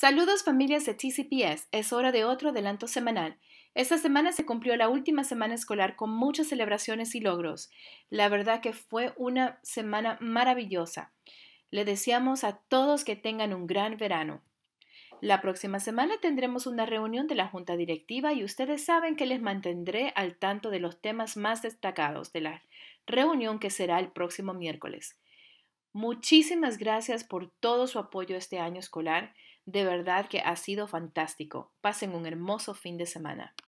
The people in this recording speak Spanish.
Saludos familias de TCPS, es hora de otro adelanto semanal. Esta semana se cumplió la última semana escolar con muchas celebraciones y logros. La verdad que fue una semana maravillosa. Le deseamos a todos que tengan un gran verano. La próxima semana tendremos una reunión de la Junta Directiva y ustedes saben que les mantendré al tanto de los temas más destacados de la reunión que será el próximo miércoles. Muchísimas gracias por todo su apoyo este año escolar. De verdad que ha sido fantástico. Pasen un hermoso fin de semana.